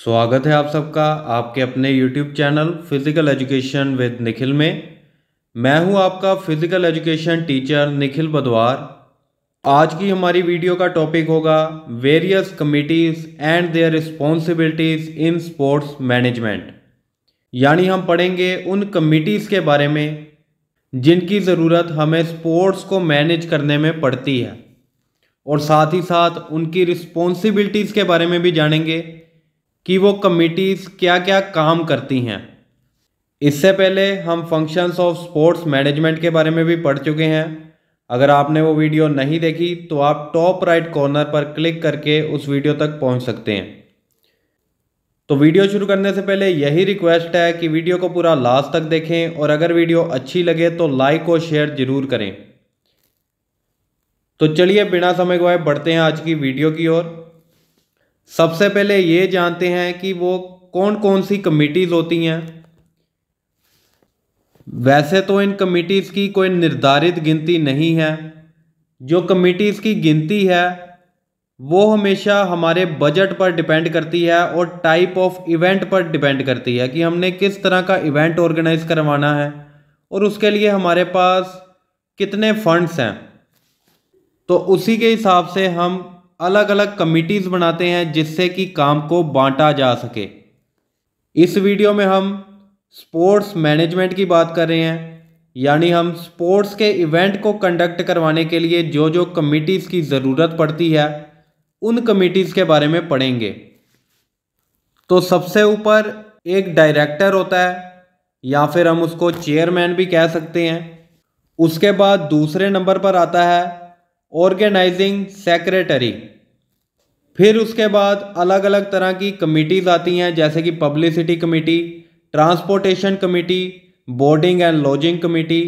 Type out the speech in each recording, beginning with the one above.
स्वागत है आप सबका आपके अपने YouTube channel physical education with Nikhil में मैं हूं आपका physical education teacher Nikhil Badwar आज की हमारी वीडियो का टॉपिक होगा various committees and their responsibilities in sports management यानी हम पढ़ेंगे उन कमिटीज़ के बारे में जिनकी ज़रूरत हमें स्पोर्ट्स को मैनेज करने में पड़ती है और साथ ही साथ उनकी रिस्पॉन्सिबिलिटीज़ के बारे में भी जानेंगे कि वो कमिटीज़ क्या क्या काम करती हैं इससे पहले हम फंक्शंस ऑफ स्पोर्ट्स मैनेजमेंट के बारे में भी पढ़ चुके हैं अगर आपने वो वीडियो नहीं देखी तो आप टॉप राइट कॉर्नर पर क्लिक करके उस वीडियो तक पहुंच सकते हैं तो वीडियो शुरू करने से पहले यही रिक्वेस्ट है कि वीडियो को पूरा लास्ट तक देखें और अगर वीडियो अच्छी लगे तो लाइक और शेयर ज़रूर करें तो चलिए बिना समय गवाए बढ़ते हैं आज की वीडियो की ओर सबसे पहले ये जानते हैं कि वो कौन कौन सी कमिटीज़ होती हैं वैसे तो इन कमिटीज़ की कोई निर्धारित गिनती नहीं है जो कमिटीज़ की गिनती है वो हमेशा हमारे बजट पर डिपेंड करती है और टाइप ऑफ इवेंट पर डिपेंड करती है कि हमने किस तरह का इवेंट ऑर्गेनाइज करवाना है और उसके लिए हमारे पास कितने फंड्स हैं तो उसी के हिसाब से हम अलग अलग कमिटीज़ बनाते हैं जिससे कि काम को बांटा जा सके इस वीडियो में हम स्पोर्ट्स मैनेजमेंट की बात कर रहे हैं यानी हम स्पोर्ट्स के इवेंट को कंडक्ट करवाने के लिए जो जो कमिटीज़ की ज़रूरत पड़ती है उन कमेटीज़ के बारे में पढ़ेंगे तो सबसे ऊपर एक डायरेक्टर होता है या फिर हम उसको चेयरमैन भी कह सकते हैं उसके बाद दूसरे नंबर पर आता है ऑर्गेनाइजिंग सेक्रेटरी फिर उसके बाद अलग अलग तरह की कमेटीज़ आती हैं जैसे कि publicity committee transportation committee boarding and lodging committee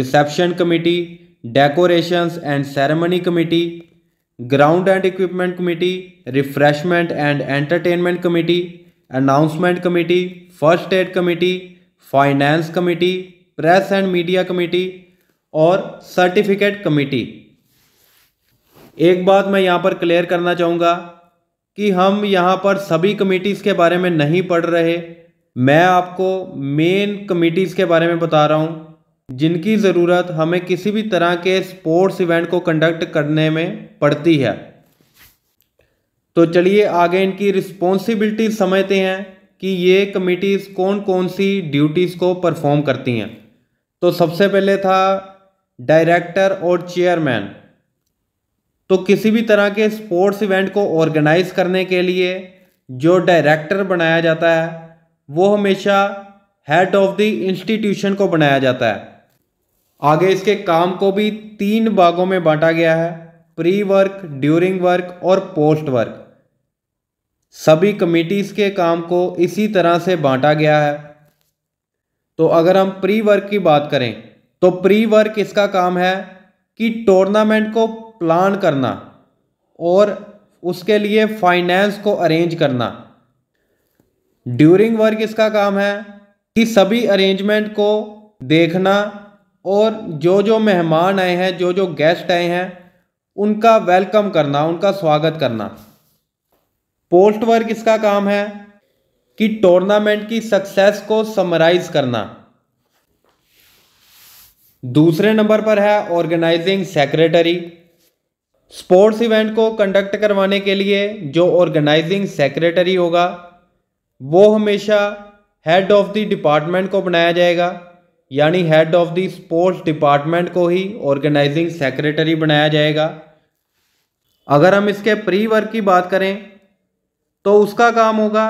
reception committee decorations and ceremony committee ground and equipment committee refreshment and entertainment committee announcement committee first aid committee finance committee press and media committee और certificate committee एक बात मैं यहाँ पर clear करना चाहूँगा कि हम यहाँ पर सभी कमेटीज़ के बारे में नहीं पढ़ रहे मैं आपको मेन कमेटीज़ के बारे में बता रहा हूँ जिनकी ज़रूरत हमें किसी भी तरह के स्पोर्ट्स इवेंट को कंडक्ट करने में पड़ती है तो चलिए आगे इनकी रिस्पॉन्सिबिलिटी समझते हैं कि ये कमिटीज़ कौन कौन सी ड्यूटीज़ को परफॉर्म करती हैं तो सबसे पहले था डायरेक्टर और चेयरमैन तो किसी भी तरह के स्पोर्ट्स इवेंट को ऑर्गेनाइज करने के लिए जो डायरेक्टर बनाया जाता है वो हमेशा हेड ऑफ़ द इंस्टीट्यूशन को बनाया जाता है आगे इसके काम को भी तीन भागों में बांटा गया है प्री वर्क ड्यूरिंग वर्क और पोस्ट वर्क सभी कमिटीज़ के काम को इसी तरह से बांटा गया है तो अगर हम प्री वर्क की बात करें तो प्री वर्क इसका काम है कि टूर्नामेंट को प्लान करना और उसके लिए फाइनेंस को अरेंज करना ड्यूरिंग वर्क इसका काम है कि सभी अरेंजमेंट को देखना और जो जो मेहमान आए हैं जो जो गेस्ट आए हैं उनका वेलकम करना उनका स्वागत करना पोस्ट वर्क इसका काम है कि टूर्नामेंट की सक्सेस को समराइज करना दूसरे नंबर पर है ऑर्गेनाइजिंग सेक्रेटरी स्पोर्ट्स इवेंट को कंडक्ट करवाने के लिए जो ऑर्गेनाइजिंग सेक्रेटरी होगा वो हमेशा हेड ऑफ द डिपार्टमेंट को बनाया जाएगा यानी head of the sports department को ही ऑर्गेनाइजिंग सेक्रेटरी बनाया जाएगा अगर हम इसके प्री वर्क की बात करें तो उसका काम होगा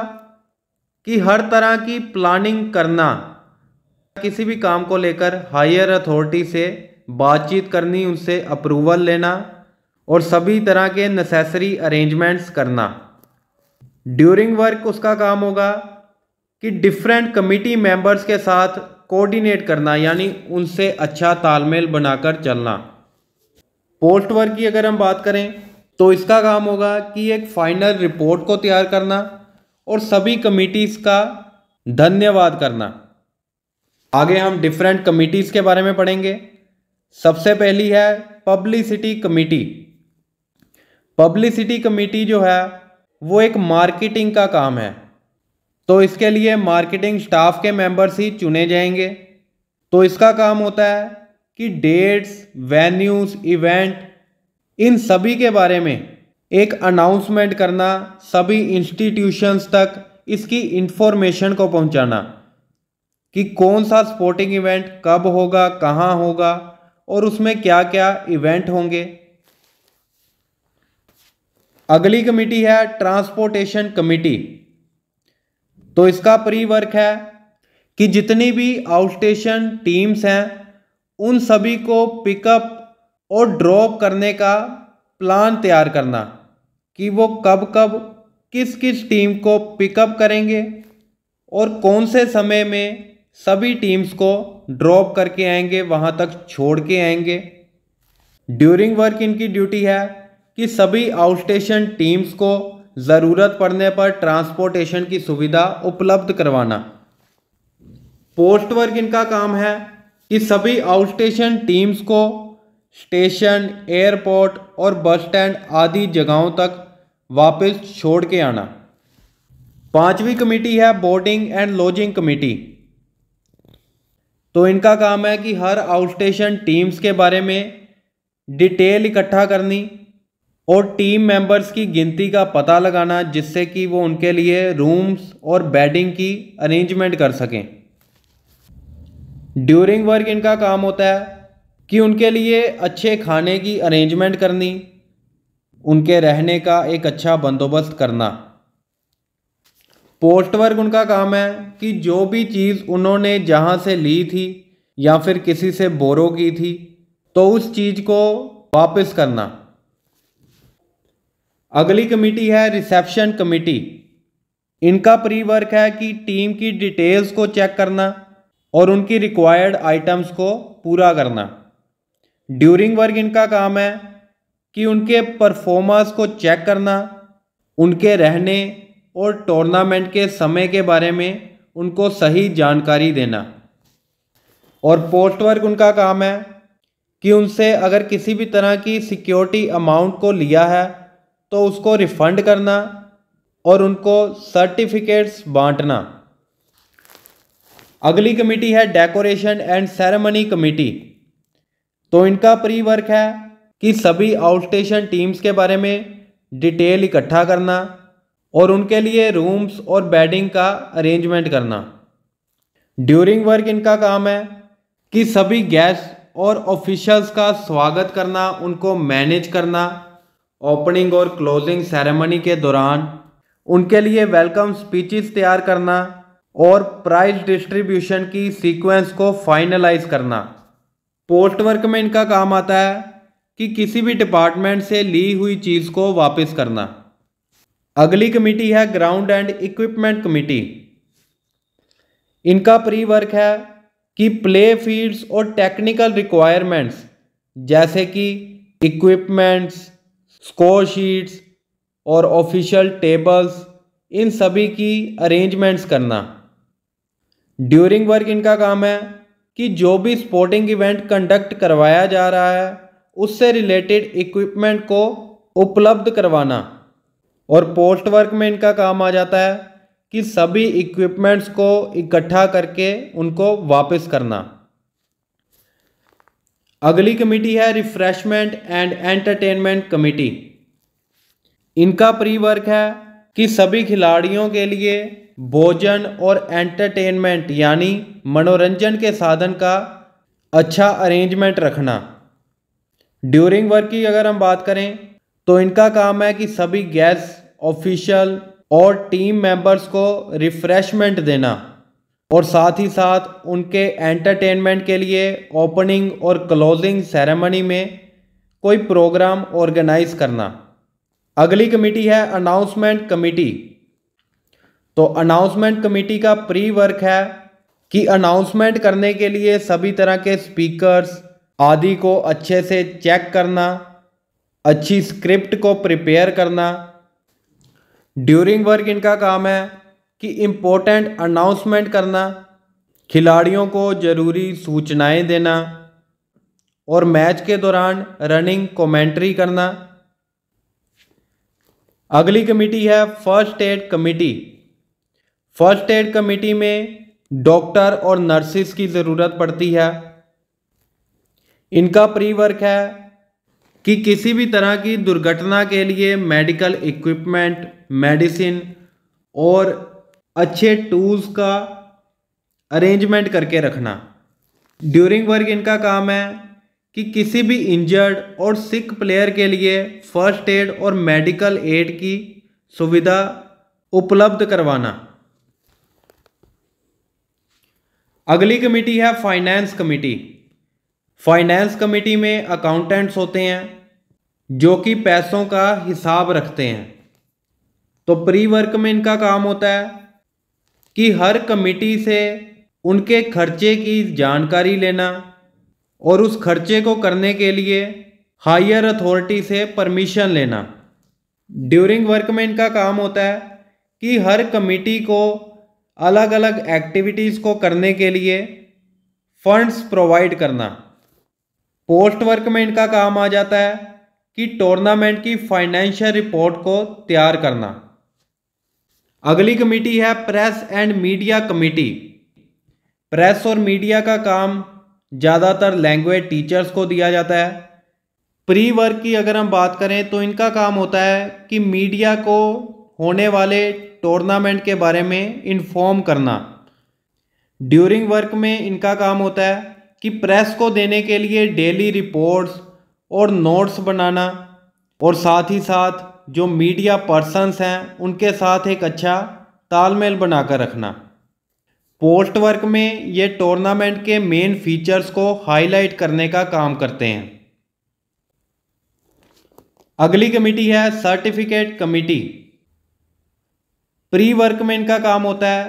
कि हर तरह की प्लानिंग करना किसी भी काम को लेकर हायर अथॉरिटी से बातचीत करनी उनसे अप्रूवल लेना और सभी तरह के नेसेसरी अरेंजमेंट्स करना ड्यूरिंग वर्क उसका काम होगा कि डिफरेंट कमिटी मेंबर्स के साथ कोऑर्डिनेट करना यानी उनसे अच्छा तालमेल बनाकर चलना पोस्ट वर्क की अगर हम बात करें तो इसका काम होगा कि एक फाइनल रिपोर्ट को तैयार करना और सभी कमिटीज़ का धन्यवाद करना आगे हम डिफरेंट कमिटीज़ के बारे में पढ़ेंगे सबसे पहली है पब्लिसिटी कमिटी पब्लिसिटी कमिटी जो है वो एक मार्केटिंग का काम है तो इसके लिए मार्केटिंग स्टाफ के मेंबर्स ही चुने जाएंगे तो इसका काम होता है कि डेट्स वेन्यूज इवेंट इन सभी के बारे में एक अनाउंसमेंट करना सभी इंस्टीट्यूशंस तक इसकी इंफॉर्मेशन को पहुंचाना कि कौन सा स्पोर्टिंग इवेंट कब होगा कहाँ होगा और उसमें क्या क्या इवेंट होंगे अगली कमेटी है ट्रांसपोर्टेशन कमेटी तो इसका प्री वर्क है कि जितनी भी आउटस्टेशन टीम्स हैं उन सभी को पिकअप और ड्रॉप करने का प्लान तैयार करना कि वो कब कब किस किस टीम को पिकअप करेंगे और कौन से समय में सभी टीम्स को ड्रॉप करके आएंगे वहाँ तक छोड़ के आएंगे ड्यूरिंग वर्क इनकी ड्यूटी है कि सभी आउटस्टेशन टीम्स को ज़रूरत पड़ने पर ट्रांसपोर्टेशन की सुविधा उपलब्ध करवाना पोस्ट वर्क इनका काम है कि सभी आउटस्टेशन टीम्स को स्टेशन एयरपोर्ट और बस स्टैंड आदि जगहों तक वापस छोड़ के आना पांचवी कमेटी है बोर्डिंग एंड लॉजिंग कमेटी तो इनका काम है कि हर आउटस्टेशन टीम्स के बारे में डिटेल इकट्ठा करनी और टीम मेंबर्स की गिनती का पता लगाना जिससे कि वो उनके लिए रूम्स और बेडिंग की अरेंजमेंट कर सकें ड्यूरिंग वर्क इनका काम होता है कि उनके लिए अच्छे खाने की अरेंजमेंट करनी उनके रहने का एक अच्छा बंदोबस्त करना पोस्ट वर्क उनका काम है कि जो भी चीज़ उन्होंने जहाँ से ली थी या फिर किसी से बोरो की थी तो उस चीज़ को वापस करना अगली कमेटी है रिसेप्शन कमेटी इनका प्री वर्क है कि टीम की डिटेल्स को चेक करना और उनकी रिक्वायर्ड आइटम्स को पूरा करना ड्यूरिंग वर्क इनका काम है कि उनके परफॉर्मेंस को चेक करना उनके रहने और टूर्नामेंट के समय के बारे में उनको सही जानकारी देना और पोस्ट वर्क उनका काम है कि उनसे अगर किसी भी तरह की सिक्योरिटी अमाउंट को लिया है तो उसको रिफंड करना और उनको सर्टिफिकेट्स बांटना अगली कमेटी है डेकोरेशन एंड सेरेमनी कमेटी तो इनका प्री वर्क है कि सभी आउटस्टेशन टीम्स के बारे में डिटेल इकट्ठा करना और उनके लिए रूम्स और बेडिंग का अरेंजमेंट करना ड्यूरिंग वर्क इनका काम है कि सभी गेस्ट और ऑफिशल्स का स्वागत करना उनको मैनेज करना ओपनिंग और क्लोजिंग सेरेमनी के दौरान उनके लिए वेलकम स्पीचेस तैयार करना और प्राइज डिस्ट्रीब्यूशन की सीक्वेंस को फाइनलाइज करना पोस्ट वर्क में इनका काम आता है कि किसी भी डिपार्टमेंट से ली हुई चीज़ को वापस करना अगली कमेटी है ग्राउंड एंड इक्विपमेंट कमेटी इनका प्री वर्क है कि प्ले फील्ड्स और टेक्निकल रिक्वायरमेंट्स जैसे कि इक्विपमेंट्स स्कोर शीट्स और ऑफिशियल टेबल्स इन सभी की अरेंजमेंट्स करना ड्यूरिंग वर्क इनका काम है कि जो भी स्पोर्टिंग इवेंट कंडक्ट करवाया जा रहा है उससे रिलेटेड इक्विपमेंट को उपलब्ध करवाना और पोस्ट वर्क में इनका काम आ जाता है कि सभी इक्विपमेंट्स को इकट्ठा करके उनको वापस करना अगली कमेटी है रिफ्रेशमेंट एंड एंटरटेनमेंट कमेटी इनका प्री वर्क है कि सभी खिलाड़ियों के लिए भोजन और एंटरटेनमेंट यानी मनोरंजन के साधन का अच्छा अरेंजमेंट रखना ड्यूरिंग वर्क की अगर हम बात करें तो इनका काम है कि सभी गेस्ट ऑफिशियल और टीम मेंबर्स को रिफ्रेशमेंट देना और साथ ही साथ उनके एंटरटेनमेंट के लिए ओपनिंग और क्लोजिंग सेरेमनी में कोई प्रोग्राम ऑर्गेनाइज करना अगली कमेटी है अनाउंसमेंट कमेटी तो अनाउंसमेंट कमेटी का प्री वर्क है कि अनाउंसमेंट करने के लिए सभी तरह के स्पीकर्स आदि को अच्छे से चेक करना अच्छी स्क्रिप्ट को प्रिपेयर करना ड्यूरिंग वर्क इनका काम है कि इम्पोर्टेंट अनाउंसमेंट करना खिलाड़ियों को ज़रूरी सूचनाएं देना और मैच के दौरान रनिंग कमेंट्री करना अगली कमेटी है first aid committee first aid committee में डॉक्टर और नर्सिस की ज़रूरत पड़ती है इनका प्री वर्क है कि किसी भी तरह की दुर्घटना के लिए मेडिकल इक्विपमेंट मेडिसिन और अच्छे टूल्स का अरेंजमेंट करके रखना ड्यूरिंग वर्क इनका काम है कि किसी भी इंजर्ड और सिक प्लेयर के लिए फर्स्ट एड और मेडिकल एड की सुविधा उपलब्ध करवाना अगली कमेटी है फाइनेंस कमेटी फाइनेंस कमेटी में अकाउंटेंट्स होते हैं जो कि पैसों का हिसाब रखते हैं तो प्री वर्क में इनका काम होता है कि हर कमेटी से उनके खर्चे की जानकारी लेना और उस खर्चे को करने के लिए हायर अथॉरिटी से परमिशन लेना ड्यूरिंग वर्क में इनका काम होता है कि हर कमेटी को अलग अलग एक्टिविटीज़ को करने के लिए फंड्स प्रोवाइड करना पोस्ट वर्क में इनका काम आ जाता है कि टूर्नामेंट की फाइनेंशियल रिपोर्ट को तैयार करना अगली कमेटी है press and media committee press और मीडिया का काम ज़्यादातर लैंग्वेज टीचर्स को दिया जाता है प्री वर्क की अगर हम बात करें तो इनका काम होता है कि मीडिया को होने वाले टूर्नामेंट के बारे में इन्फॉर्म करना ड्यूरिंग वर्क में इनका काम होता है कि प्रेस को देने के लिए डेली रिपोर्ट्स और नोट्स बनाना और साथ ही साथ जो मीडिया पर्सनस हैं उनके साथ एक अच्छा तालमेल बनाकर रखना पोस्ट वर्क में ये टूर्नामेंट के मेन फीचर्स को हाईलाइट करने का काम करते हैं अगली कमेटी है सर्टिफिकेट कमेटी प्री वर्क में इनका काम होता है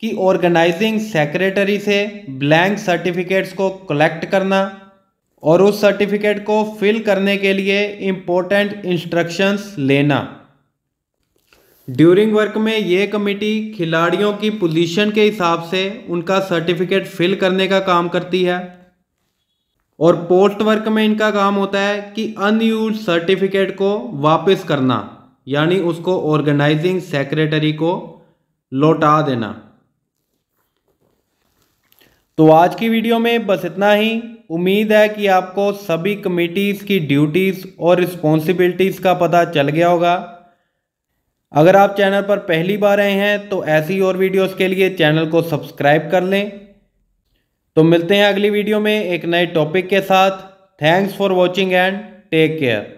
कि ऑर्गेनाइजिंग सेक्रेटरी से ब्लैंक सर्टिफिकेट्स को कलेक्ट करना और उस सर्टिफिकेट को फिल करने के लिए इम्पोर्टेंट इंस्ट्रक्शंस लेना ड्यूरिंग वर्क में ये कमेटी खिलाड़ियों की पोजीशन के हिसाब से उनका सर्टिफिकेट फिल करने का काम करती है और पोस्ट वर्क में इनका काम होता है कि अनयूज सर्टिफिकेट को वापस करना यानी उसको ऑर्गेनाइजिंग सेक्रेटरी को लौटा देना तो आज की वीडियो में बस इतना ही उम्मीद है कि आपको सभी कमिटीज़ की ड्यूटीज़ और रिस्पॉन्सिबिलिटीज़ का पता चल गया होगा अगर आप चैनल पर पहली बार आए हैं तो ऐसी और वीडियोस के लिए चैनल को सब्सक्राइब कर लें तो मिलते हैं अगली वीडियो में एक नए टॉपिक के साथ thanks for watching and take care